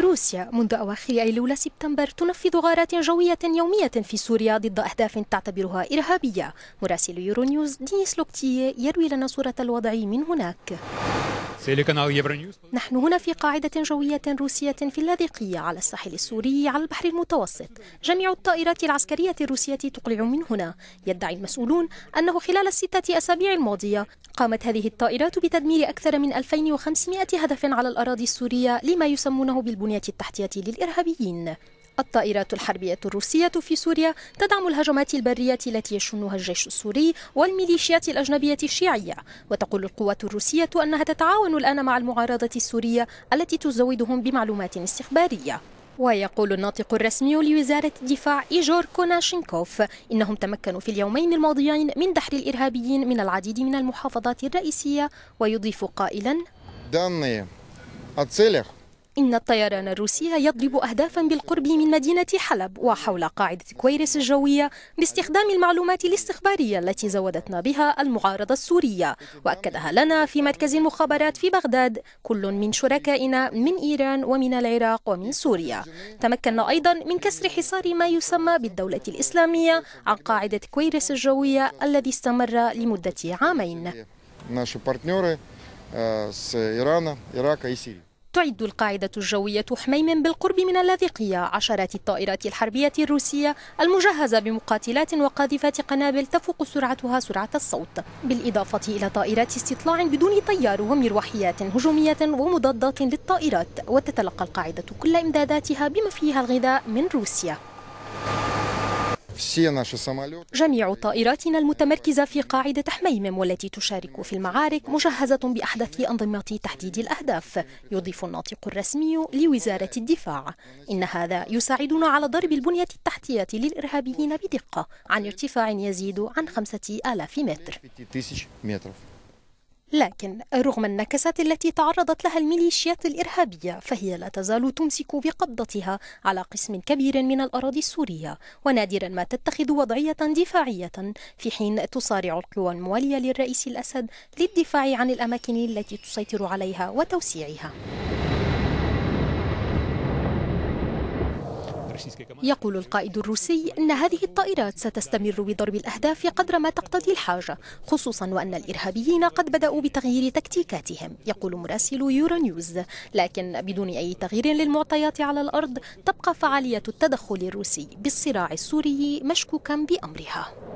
روسيا منذ أواخر أيلول سبتمبر تنفذ غارات جوية يومية في سوريا ضد أهداف تعتبرها إرهابية مراسل يورونيوز دينيس لوكتيه يروي لنا صورة الوضع من هناك نحن هنا في قاعدة جوية روسية في اللاذقية على الساحل السوري على البحر المتوسط جميع الطائرات العسكرية الروسية تقلع من هنا يدعي المسؤولون أنه خلال الستة أسابيع الماضية قامت هذه الطائرات بتدمير أكثر من 2500 هدف على الأراضي السورية لما يسمونه بالبنية التحتية للإرهابيين الطائرات الحربية الروسية في سوريا تدعم الهجمات البرية التي يشنها الجيش السوري والميليشيات الأجنبية الشيعية وتقول القوات الروسية أنها تتعاون الآن مع المعارضة السورية التي تزودهم بمعلومات استخبارية ويقول الناطق الرسمي لوزارة الدفاع إيجور كوناشينكوف إنهم تمكنوا في اليومين الماضيين من دحر الإرهابيين من العديد من المحافظات الرئيسية ويضيف قائلا إن الطيران الروسي يضرب أهدافا بالقرب من مدينة حلب وحول قاعدة كويرس الجوية باستخدام المعلومات الاستخبارية التي زودتنا بها المعارضة السورية وأكدها لنا في مركز المخابرات في بغداد كل من شركائنا من إيران ومن العراق ومن سوريا تمكنا أيضا من كسر حصار ما يسمى بالدولة الإسلامية عن قاعدة كويرس الجوية الذي استمر لمدة عامين. наши партнеры э, с Ирана, Ирака и Сирии. تعد القاعدة الجوية حميم بالقرب من اللاذقية عشرات الطائرات الحربية الروسية المجهزة بمقاتلات وقاذفات قنابل تفوق سرعتها سرعة الصوت بالإضافة إلى طائرات استطلاع بدون طيار ومروحيات هجومية ومضادات للطائرات وتتلقى القاعدة كل إمداداتها بما فيها الغذاء من روسيا جميع طائراتنا المتمركزة في قاعدة حميمم والتي تشارك في المعارك مجهزة بأحدث أنظمة تحديد الأهداف يضيف الناطق الرسمي لوزارة الدفاع إن هذا يساعدنا على ضرب البنية التحتية للإرهابيين بدقة عن ارتفاع يزيد عن خمسة آلاف متر لكن رغم النكسات التي تعرضت لها الميليشيات الإرهابية فهي لا تزال تمسك بقبضتها على قسم كبير من الأراضي السورية ونادرا ما تتخذ وضعية دفاعية في حين تصارع القوى الموالية للرئيس الأسد للدفاع عن الأماكن التي تسيطر عليها وتوسيعها يقول القائد الروسي أن هذه الطائرات ستستمر بضرب الأهداف قدر ما تقتضي الحاجة خصوصا وأن الإرهابيين قد بدأوا بتغيير تكتيكاتهم يقول مراسل يورانيوز لكن بدون أي تغيير للمعطيات على الأرض تبقى فعالية التدخل الروسي بالصراع السوري مشكوكا بأمرها